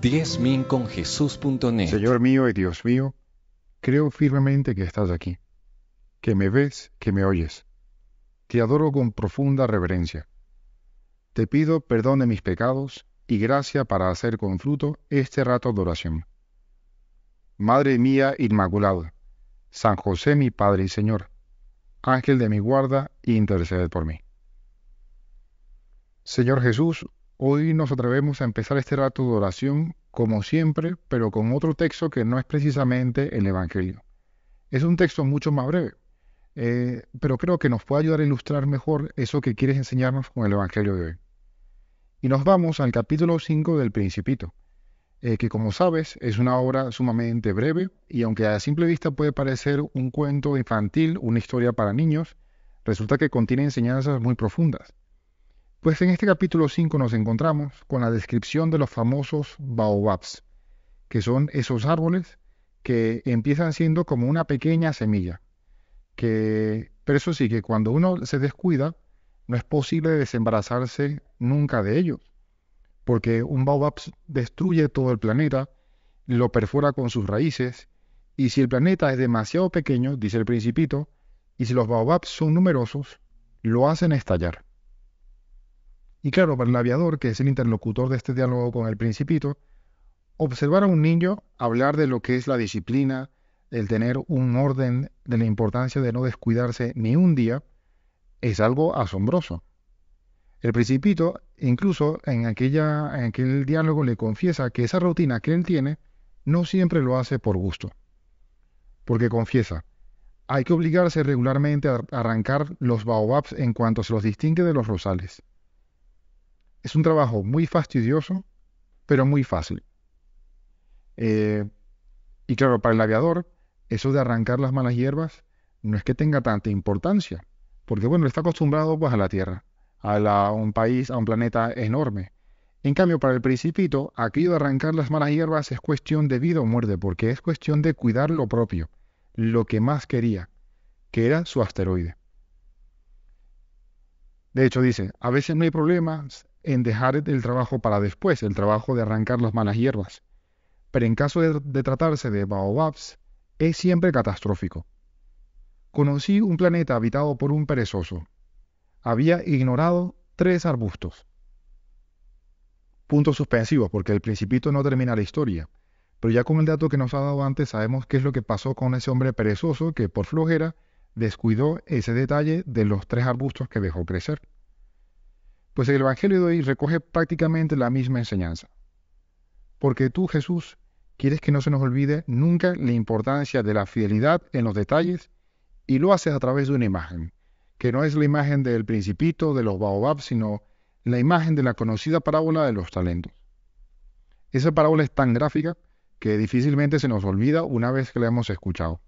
Jesús.net. Señor mío y Dios mío, creo firmemente que estás aquí, que me ves, que me oyes. Te adoro con profunda reverencia. Te pido perdón de mis pecados y gracia para hacer con fruto este rato de oración. Madre mía Inmaculada, San José mi Padre y Señor, Ángel de mi guarda, intercede por mí. Señor Jesús, Hoy nos atrevemos a empezar este rato de oración, como siempre, pero con otro texto que no es precisamente el Evangelio. Es un texto mucho más breve, eh, pero creo que nos puede ayudar a ilustrar mejor eso que quieres enseñarnos con el Evangelio de hoy. Y nos vamos al capítulo 5 del Principito, eh, que como sabes es una obra sumamente breve y aunque a simple vista puede parecer un cuento infantil, una historia para niños, resulta que contiene enseñanzas muy profundas. Pues en este capítulo 5 nos encontramos con la descripción de los famosos baobabs, que son esos árboles que empiezan siendo como una pequeña semilla. Que, pero eso sí, que cuando uno se descuida, no es posible desembarazarse nunca de ellos, porque un baobab destruye todo el planeta, lo perfora con sus raíces, y si el planeta es demasiado pequeño, dice el principito, y si los baobabs son numerosos, lo hacen estallar. Y claro, para el aviador, que es el interlocutor de este diálogo con el principito, observar a un niño hablar de lo que es la disciplina, el tener un orden, de la importancia de no descuidarse ni un día, es algo asombroso. El principito, incluso en, aquella, en aquel diálogo, le confiesa que esa rutina que él tiene no siempre lo hace por gusto. Porque confiesa, hay que obligarse regularmente a arrancar los baobabs en cuanto se los distingue de los rosales es un trabajo muy fastidioso, pero muy fácil. Eh, y claro, para el aviador, eso de arrancar las malas hierbas no es que tenga tanta importancia, porque bueno, está acostumbrado pues, a la Tierra, a, a un país, a un planeta enorme. En cambio, para el principito, aquello de arrancar las malas hierbas es cuestión de vida o muerte, porque es cuestión de cuidar lo propio, lo que más quería, que era su asteroide. De hecho, dice, a veces no hay problemas en dejar el trabajo para después, el trabajo de arrancar las malas hierbas. Pero en caso de, tratarse de baobabs, es siempre catastrófico. Conocí un planeta habitado por un perezoso. Había ignorado tres arbustos. Punto suspensivo, porque el principito no termina la historia. Pero ya con el dato que nos ha dado antes sabemos qué es lo que pasó con ese hombre perezoso que por flojera descuidó ese detalle de los tres arbustos que dejó crecer. Pues el Evangelio de hoy recoge prácticamente la misma enseñanza. Porque tú, Jesús, quieres que no se nos olvide nunca la importancia de la fidelidad en los detalles y lo haces a través de una imagen, que no es la imagen del principito, de los baobabs, sino la imagen de la conocida parábola de los talentos. Esa parábola es tan gráfica que difícilmente se nos olvida una vez que la hemos escuchado.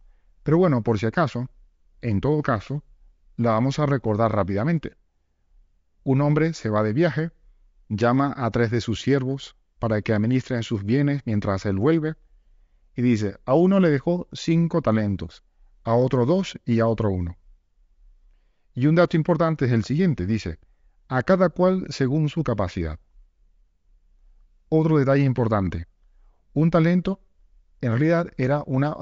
Pero bueno, por si acaso, en todo caso, la vamos a recordar rápidamente. Un hombre se va de viaje, llama a tres de sus siervos para que administren sus bienes mientras él vuelve, y dice, a uno le dejó cinco talentos, a otro dos y a otro uno. Y un dato importante es el siguiente, dice, a cada cual según su capacidad. Otro detalle importante, un talento en realidad era una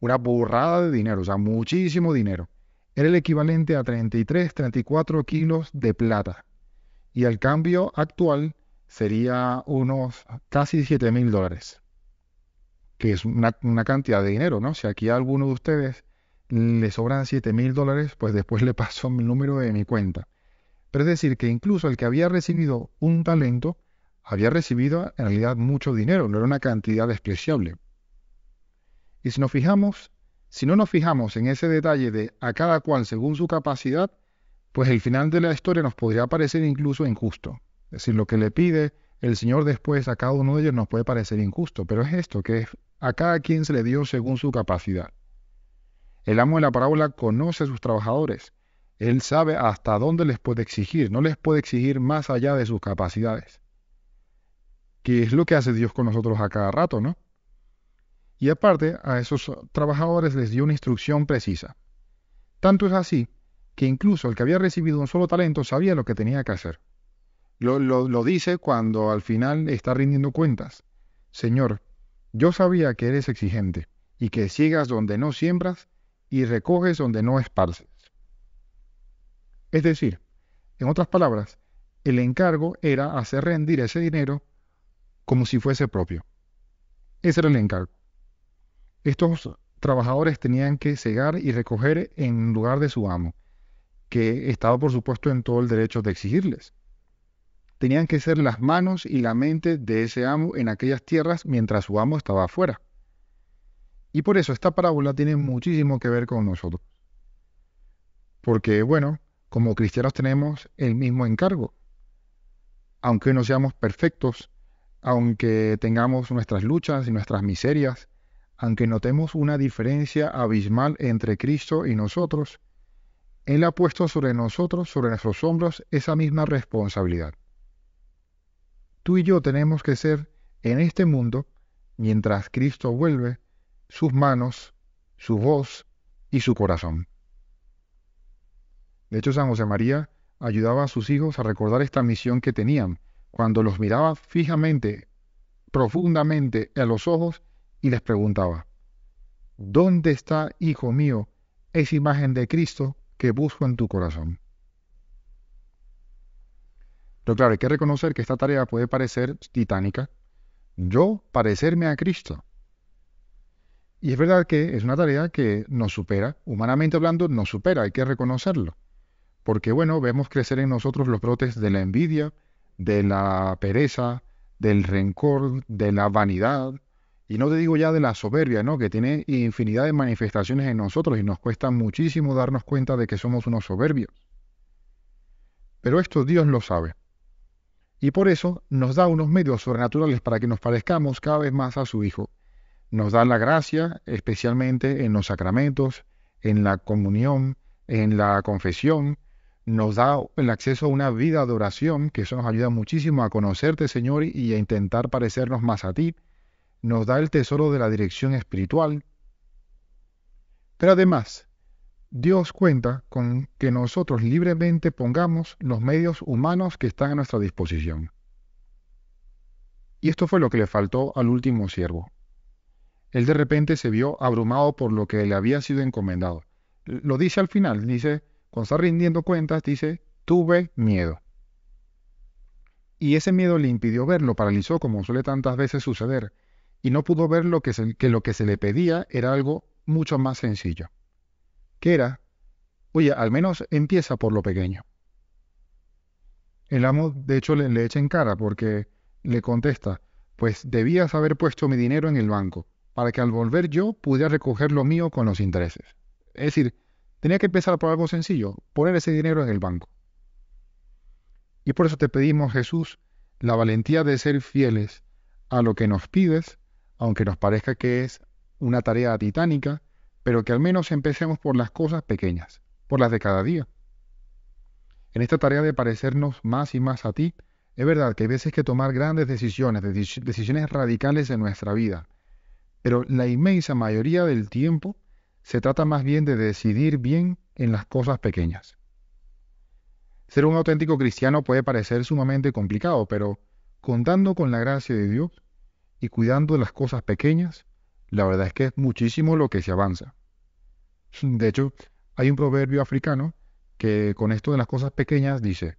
una burrada de dinero, o sea, muchísimo dinero. Era el equivalente a 33, 34 kilos de plata. Y el cambio actual sería unos casi 7 mil dólares, que es una, cantidad de dinero, ¿no? Si aquí a alguno de ustedes le sobran 7 mil dólares, pues después le paso el número de mi cuenta. Pero es decir, que incluso el que había recibido un talento, había recibido en realidad mucho dinero, no era una cantidad despreciable. Y si nos fijamos, si no nos fijamos en ese detalle de a cada cual según su capacidad, pues el final de la historia nos podría parecer incluso injusto. Es decir, lo que le pide el Señor después a cada uno de ellos nos puede parecer injusto, pero es esto, que a cada quien se le dio según su capacidad. El amo de la parábola conoce a sus trabajadores. Él sabe hasta dónde les puede exigir, no les puede exigir más allá de sus capacidades. Que es lo que hace Dios con nosotros a cada rato, ¿no? y aparte a esos trabajadores les dio una instrucción precisa. Tanto es así que incluso el que había recibido un solo talento sabía lo que tenía que hacer. Lo, dice cuando al final está rindiendo cuentas. Señor, yo sabía que eres exigente y que siegas donde no siembras y recoges donde no esparces. Es decir, en otras palabras, el encargo era hacer rendir ese dinero como si fuese propio. Ese era el encargo. Estos trabajadores tenían que cegar y recoger en lugar de su amo, que estaba por supuesto en todo el derecho de exigirles. Tenían que ser las manos y la mente de ese amo en aquellas tierras mientras su amo estaba afuera. Y por eso esta parábola tiene muchísimo que ver con nosotros. Porque, bueno, como cristianos tenemos el mismo encargo. Aunque no seamos perfectos, aunque tengamos nuestras luchas y nuestras miserias, aunque notemos una diferencia abismal entre Cristo y nosotros, Él ha puesto sobre nosotros, sobre nuestros hombros, esa misma responsabilidad. Tú y yo tenemos que ser en este mundo, mientras Cristo vuelve, sus manos, su voz y su corazón. De hecho, San José María ayudaba a sus hijos a recordar esta misión que tenían. Cuando los miraba fijamente, profundamente a los ojos, y les preguntaba, ¿dónde está, hijo mío, esa imagen de Cristo que busco en tu corazón? Pero claro, hay que reconocer que esta tarea puede parecer titánica. Yo parecerme a Cristo. Y es verdad que es una tarea que nos supera, humanamente hablando, nos supera, hay que reconocerlo. Porque bueno, vemos crecer en nosotros los brotes de la envidia, de la pereza, del rencor, de la vanidad, y no te digo ya de la soberbia, ¿no? Que tiene infinidad de manifestaciones en nosotros y nos cuesta muchísimo darnos cuenta de que somos unos soberbios. Pero esto Dios lo sabe. Y por eso nos da unos medios sobrenaturales para que nos parezcamos cada vez más a su Hijo. Nos da la gracia, especialmente en los sacramentos, en la comunión, en la confesión. Nos da el acceso a una vida de oración, que eso nos ayuda muchísimo a conocerte, Señor, y a intentar parecernos más a ti nos da el tesoro de la dirección espiritual. Pero además, Dios cuenta con que nosotros libremente pongamos los medios humanos que están a nuestra disposición. Y esto fue lo que le faltó al último siervo. Él de repente se vio abrumado por lo que le había sido encomendado. Lo dice al final, dice, con está rindiendo cuentas, dice, tuve miedo. Y ese miedo le impidió ver, paralizó como suele tantas veces suceder y no pudo ver lo que, lo que se le pedía era algo mucho más sencillo, que era, oye, al menos empieza por lo pequeño. El amo, de hecho, le, le echa en cara porque le contesta, pues debías haber puesto mi dinero en el banco, para que al volver yo pudiera recoger lo mío con los intereses. Es decir, tenía que empezar por algo sencillo, poner ese dinero en el banco. Y por eso te pedimos, Jesús, la valentía de ser fieles a lo que nos pides aunque nos parezca que es una tarea titánica, pero que al menos empecemos por las cosas pequeñas, por las de cada día. En esta tarea de parecernos más y más a ti, es verdad que hay veces que tomar grandes decisiones, decisiones radicales en nuestra vida, pero la inmensa mayoría del tiempo se trata más bien de decidir bien en las cosas pequeñas. Ser un auténtico cristiano puede parecer sumamente complicado, pero contando con la gracia de Dios, y cuidando de las cosas pequeñas, la verdad es que es muchísimo lo que se avanza. De hecho, hay un proverbio africano que con esto de las cosas pequeñas dice,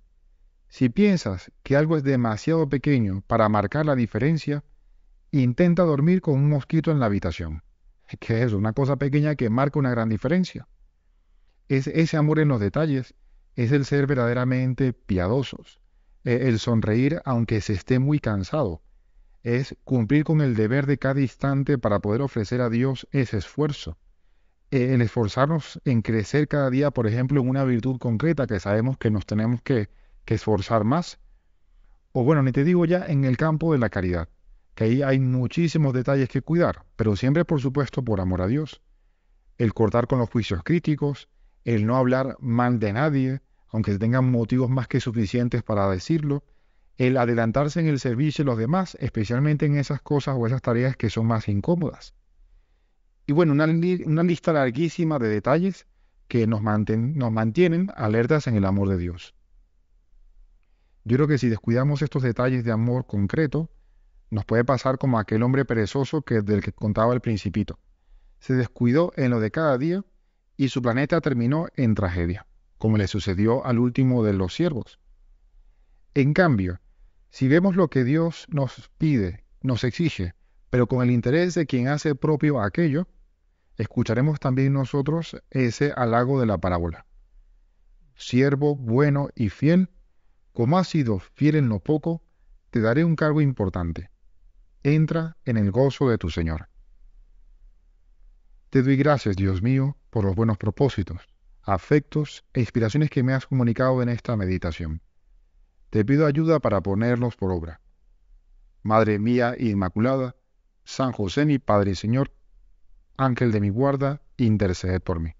si piensas que algo es demasiado pequeño para marcar la diferencia, intenta dormir con un mosquito en la habitación. ...que es Una cosa pequeña que marca una gran diferencia. Es ese amor en los detalles, es el ser verdaderamente piadosos, e el sonreír aunque se esté muy cansado, es cumplir con el deber de cada instante para poder ofrecer a Dios ese esfuerzo. Eh, el esforzarnos en crecer cada día, por ejemplo, en una virtud concreta que sabemos que nos tenemos que, que esforzar más. O bueno, ni te digo ya en el campo de la caridad, que ahí hay muchísimos detalles que cuidar, pero siempre, por supuesto, por amor a Dios. El cortar con los juicios críticos, el no hablar mal de nadie, aunque tengan motivos más que suficientes para decirlo, el adelantarse en el servicio de los demás, especialmente en esas cosas o esas tareas que son más incómodas. Y bueno, una, lista larguísima de detalles que nos, nos mantienen alertas en el amor de Dios. Yo creo que si descuidamos estos detalles de amor concreto, nos puede pasar como aquel hombre perezoso que, del que contaba el principito. Se descuidó en lo de cada día y su planeta terminó en tragedia, como le sucedió al último de los siervos. En cambio, si vemos lo que Dios nos pide, nos exige, pero con el interés de quien hace propio aquello, escucharemos también nosotros ese halago de la parábola. Siervo bueno y fiel, como has sido fiel en lo poco, te daré un cargo importante. Entra en el gozo de tu Señor. Te doy gracias, Dios mío, por los buenos propósitos, afectos e inspiraciones que me has comunicado en esta meditación. Te pido ayuda para ponerlos por obra. Madre mía Inmaculada, San José mi Padre y Señor, Ángel de mi guarda, intercede por mí.